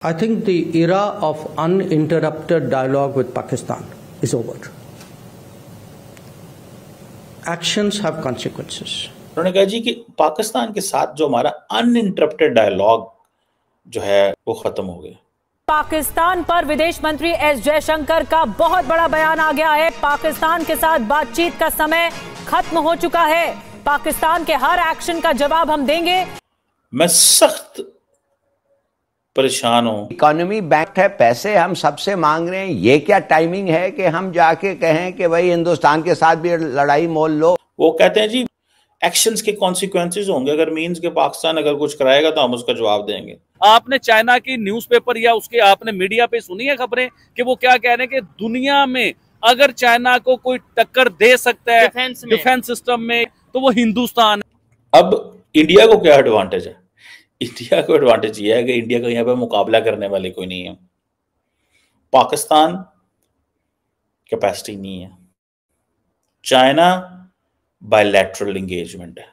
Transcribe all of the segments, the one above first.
I think the era of uninterrupted dialogue with Pakistan is over. Actions have consequences. उन्होंने कहा जी कि पाकिस्तान के साथ जो हमारा अनइंटरप्टेड डायलॉग जो है वो खत्म हो गया पाकिस्तान पर विदेश मंत्री एस जयशंकर का बहुत बड़ा बयान आ गया है पाकिस्तान के साथ बातचीत का समय खत्म हो चुका है पाकिस्तान के हर एक्शन का जवाब हम देंगे मैं सख्त परेशान हो इकोनॉमी बैंक है पैसे हम सबसे मांग रहे हैं ये क्या टाइमिंग है कि हम जाके कहें कि भाई हिंदुस्तान के साथ भी लड़ाई मोल लो वो कहते हैं जी एक्शन के कॉन्सिक्वेंस होंगे अगर मींस के पाकिस्तान अगर कुछ कराएगा तो हम उसका जवाब देंगे आपने चाइना की न्यूज़पेपर या उसके आपने मीडिया पे सुनी है खबरें कि वो क्या कह रहे हैं कि दुनिया में अगर चाइना को कोई टक्कर दे सकता है डिफेंस सिस्टम में तो वो हिंदुस्तान अब इंडिया को क्या एडवांटेज है इंडिया को एडवांटेज ये है कि इंडिया का यहाँ पे मुकाबला करने वाले कोई नहीं है पाकिस्तान कैपेसिटी नहीं है चाइना बायलैटरल इंगेजमेंट है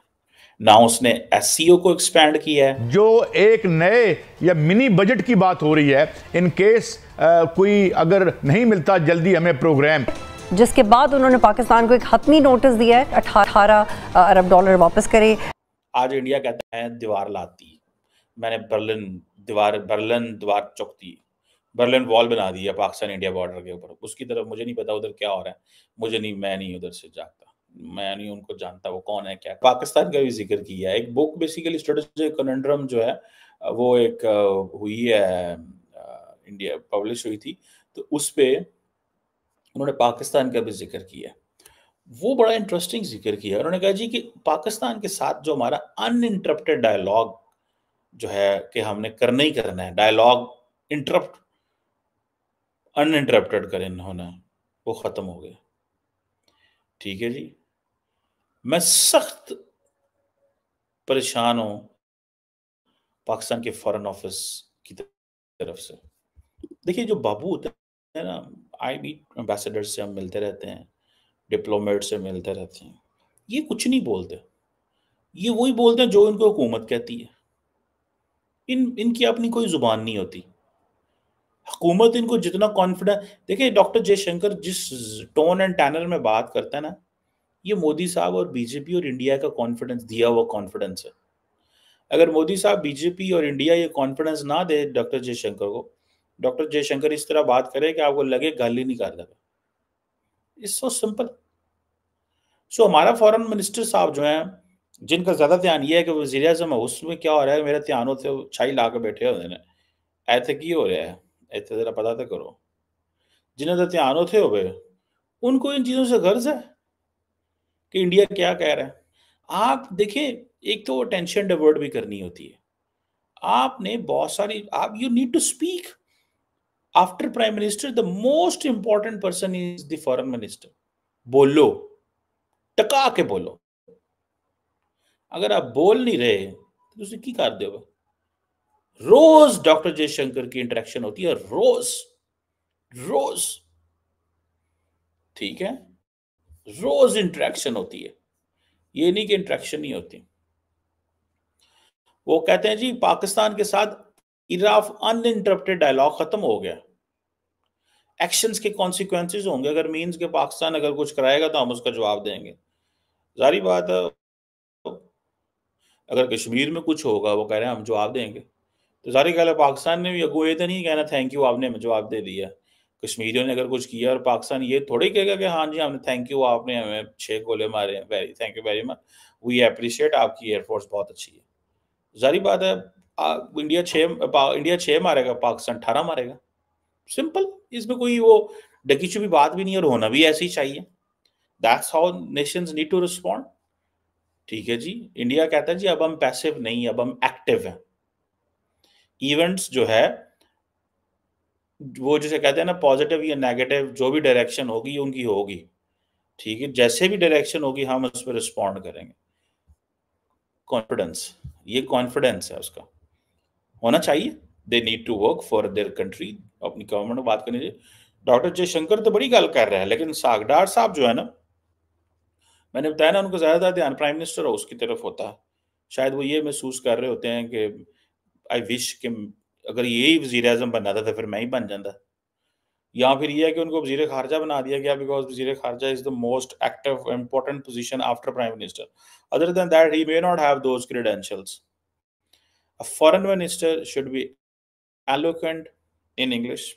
ना उसने एस e को एक्सपैंड किया है जो एक नए या मिनी बजट की बात हो रही है इन केस आ, कोई अगर नहीं मिलता जल्दी हमें प्रोग्राम जिसके बाद उन्होंने पाकिस्तान को एक हतमी नोटिस दिया है अठारह अरब डॉलर वापस करे आज इंडिया कहता है दीवार लाती है मैंने बर्लिन दीवार बर्लिन दीवार चौक दी बर्लिन वॉल बना दी है पाकिस्तान इंडिया बॉर्डर के ऊपर उसकी तरफ मुझे नहीं पता उधर क्या हो रहा है मुझे नहीं मैं नहीं उधर से जागता मैं नहीं उनको जानता वो कौन है क्या पाकिस्तान का भी जिक्र किया है एक बुक बेसिकली स्ट्रेटेजिक जो है वो एक हुई है इंडिया पब्लिश हुई थी तो उस पर उन्होंने पाकिस्तान का भी जिक्र किया वो बड़ा इंटरेस्टिंग जिक्र किया उन्होंने कहा जी कि पाकिस्तान के साथ जो हमारा अनइंटरप्टेड डायलॉग जो है कि हमने करना ही करना है डायलॉग इंटरप्ट इंटरप्टेड कर इन्होंने वो ख़त्म हो गया ठीक है जी मैं सख्त परेशान हूँ पाकिस्तान के फॉरेन ऑफिस की तरफ से देखिए जो बाबू होते हैं ना आई बी एम्बेसडर से हम मिलते रहते हैं डिप्लोमेट से मिलते रहते हैं ये कुछ नहीं बोलते ये वही बोलते हैं जो इनको हुकूमत कहती है इन इनकी अपनी कोई जुबान नहीं होती हुकूमत इनको जितना कॉन्फिडेंस देखिए डॉक्टर जयशंकर जिस टोन एंड टैनर में बात करता है ना ये मोदी साहब और बीजेपी और इंडिया का कॉन्फिडेंस दिया हुआ कॉन्फिडेंस है अगर मोदी साहब बीजेपी और इंडिया ये कॉन्फिडेंस ना दे डॉक्टर जयशंकर को डॉक्टर जयशंकर इस तरह बात करे कि आपको लगे गाली नहीं कर रहा इट्स सो सिंपल सो हमारा फॉरेन मिनिस्टर साहब जो है जिनका ज़्यादा ध्यान ये है कि वजीर अजम है उसमें क्या हो रहा है मेरा ध्यान होते छाई ला के बैठे होते हैं ऐसे तो की हो रहा है ऐसे तो ज़रा पता तो करो जिन्हें तो ध्यान होते हो उनको इन चीज़ों से गर्ज है कि इंडिया क्या कह रहा है आप देखें एक तो टेंशन डिवर्ट भी करनी होती है आपने बहुत सारी आप you need to speak after prime minister the most important person is the foreign minister बोलो टका के बोलो अगर आप बोल नहीं रहे तो उसे की कार दे रोज डॉक्टर जयशंकर की इंटरेक्शन होती है रोज रोज ठीक है रोज इंटरेक्शन होती है ये नहीं कि इंटरेक्शन नहीं होती वो कहते हैं जी पाकिस्तान के साथ इराफ अन इंटरप्टेड डायलॉग खत्म हो गया एक्शंस के कॉन्सिक्वेंसिस होंगे अगर मीन्स के पाकिस्तान अगर कुछ कराएगा तो हम उसका जवाब देंगे जारी बात है अगर कश्मीर में कुछ होगा वो कह रहे हैं हम जवाब देंगे तो सारी है पाकिस्तान ने भी अगो ये तो नहीं कहना थैंक यू आपने हमें जवाब दे दिया कश्मीरियों ने अगर कुछ किया और पाकिस्तान ये थोड़ी कहेगा कि हाँ जी हमने थैंक यू आपने हमें छः गोले मारे हैं very thank you very much we appreciate आपकी एयरफोर्स बहुत अच्छी है जारी बात है आ, इंडिया छः इंडिया छः मारेगा पाकिस्तान अठारह मारेगा सिंपल इसमें कोई वो डकी छुपी बात भी नहीं और होना भी ऐसे ही चाहिए that's how nations need to respond ठीक है जी इंडिया कहता है जी अब हम पैसिव नहीं अब हम एक्टिव हैं इवेंट्स जो है वो जैसे कहते हैं ना पॉजिटिव या नेगेटिव जो भी डायरेक्शन होगी उनकी होगी ठीक है जैसे भी डायरेक्शन होगी हम उस पर रिस्पॉन्ड करेंगे कॉन्फिडेंस ये कॉन्फिडेंस है उसका होना चाहिए they need to work for their country अपनी गवर्नमेंट में बात करनी चाहिए डॉक्टर जयशंकर तो बड़ी गल कर रहे हैं लेकिन सागडार साहब जो है ना मैंने बताया ना उनको ज़्यादा ध्यान प्राइम मिनिस्टर हाउस की तरफ होता शायद वो ये महसूस कर रहे होते हैं कि आई विश कि अगर ये यही वज़ी अजम बनाता था तो फिर मैं ही बन जाता या फिर यह है कि उनको वजीर खारजा बना दिया गया बिकॉज वजीर खारजा is the most active important position after prime minister other than that he may not have those credentials a foreign minister should be eloquent in English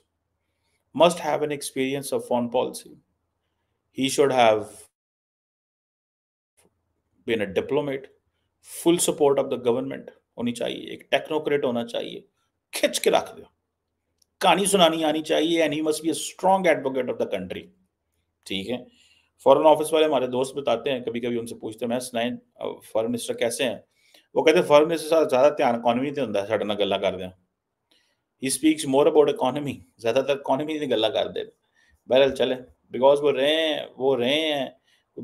must have an experience of foreign policy he should have been a diplomat full support of the government होनी चाहिए एक technocrat होना चाहिए खिंच के रख दो कहानी सुनानी आनी चाहिए and he must be a strong advocate of the country ठीक है फॉरेन ऑफिस वाले हमारे दोस्त बताते हैं कभी कभी उनसे पूछते हैं मैं सुनाए फॉरन मिनिस्टर कैसे हैं वो कहते हैं फॉरन मिनिस्टर ज़्यादा ध्यान इकॉनमी से ਤੇ साढ़े ना गला करते हैं he speaks more about economy ज़्यादातर इकॉनमी से गला करते हैं बहरहाल चले बिकॉज वो रहे हैं वो रहे हैं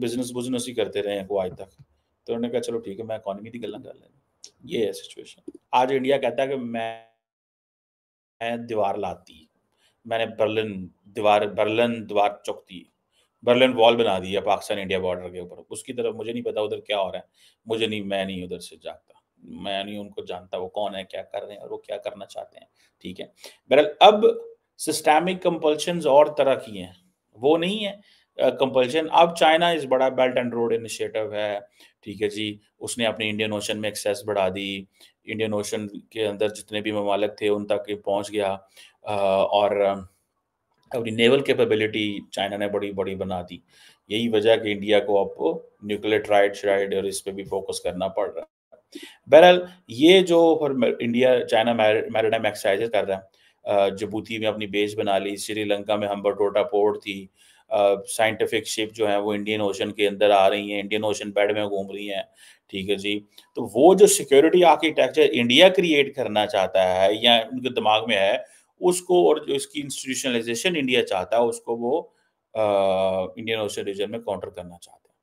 बिजनेस बुजनेस ही करते रहे हैं वो आज तक तो उन्होंने कहा चलो ठीक है मैं इकोनॉमी की गल कर लें ये है सिचुएशन आज इंडिया कहता है कि मैं मैं दीवार लाती मैंने बर्लिन दीवार बर्लिन दीवार चौकती बर्लिन वॉल बना दी है पाकिस्तान इंडिया बॉर्डर के ऊपर उसकी तरफ मुझे नहीं पता उधर क्या हो रहा है मुझे नहीं मैं नहीं उधर से जागता मैं नहीं उनको जानता वो कौन है क्या कर रहे हैं और वो क्या करना चाहते हैं ठीक है बहरहाल अब सिस्टेमिक कंपल्शन और तरह की हैं वो नहीं है कंपल्शन अब चाइना इस बड़ा बेल्ट एंड रोड इनिशिएटिव है ठीक है जी उसने अपने इंडियन ओशन में एक्सेस बढ़ा दी इंडियन ओशन के अंदर जितने भी ममालक थे उन तक पहुंच गया और अपनी नेवल कैपेबिलिटी चाइना ने बड़ी बड़ी बना दी यही वजह कि इंडिया को अब न्यूक्लियर ट्राइड श्राइड और इस पर भी फोकस करना पड़ रहा है बहरहाल ये जो फिर इंडिया चाइना मैरिटाइम एक्सरसाइज कर रहा है जबूती में अपनी बेस बना ली श्रीलंका में हम्बर टोटा पोर्ट थी साइंटिफिक शिप जो है वो इंडियन ओशन के अंदर आ रही हैं इंडियन ओशन बेड में घूम रही हैं ठीक है जी तो वो जो सिक्योरिटी आर्किटेक्चर इंडिया क्रिएट करना चाहता है या उनके दिमाग में है उसको और जो इसकी इंस्टीट्यूशनलाइजेशन इंडिया चाहता है उसको वो इंडियन ओशन रीजन में काउंटर करना चाहता है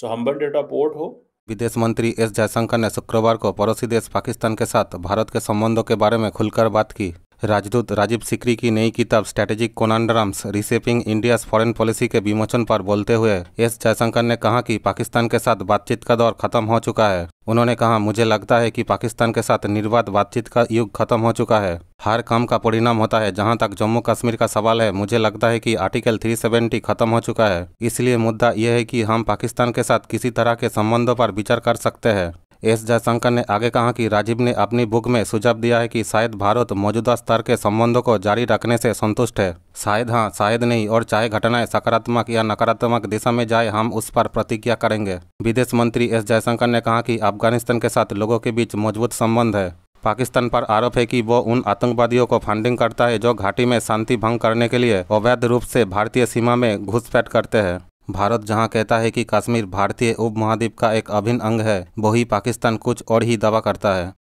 सो हम्बन डेटा पोर्ट हो विदेश मंत्री एस जयशंकर ने शुक्रवार को पड़ोसी देश पाकिस्तान के साथ भारत के संबंधों के बारे में खुलकर बात की राजदूत राजीव सिकरी की नई किताब strategic conundrums reshaping India's foreign policy के विमोचन पर बोलते हुए एस जयशंकर ने कहा कि पाकिस्तान के साथ बातचीत का दौर खत्म हो चुका है उन्होंने कहा मुझे लगता है कि पाकिस्तान के साथ निर्बाध बातचीत का युग खत्म हो चुका है हर काम का परिणाम होता है जहां तक जम्मू कश्मीर का सवाल है मुझे लगता है कि आर्टिकल 370 खत्म हो चुका है इसलिए मुद्दा यह है कि हम पाकिस्तान के साथ किसी तरह के संबंधों पर विचार कर सकते हैं एस जयशंकर ने आगे कहा कि राजीव ने अपनी बुक में सुझाव दिया है कि शायद भारत मौजूदा स्तर के संबंधों को जारी रखने से संतुष्ट है शायद हाँ शायद नहीं और चाहे घटनाएं सकारात्मक या नकारात्मक दिशा में जाए हम उस पर प्रतिज्ञा करेंगे विदेश मंत्री एस जयशंकर ने कहा कि अफगानिस्तान के साथ लोगों के बीच मजबूत संबंध है पाकिस्तान पर आरोप है कि वो उन आतंकवादियों को फंडिंग करता है जो घाटी में शांति भंग करने के लिए अवैध रूप से भारतीय सीमा में घुसपैठ करते हैं भारत जहां कहता है कि कश्मीर भारतीय उपमहाद्वीप का एक अभिन्न अंग है वही पाकिस्तान कुछ और ही दावा करता है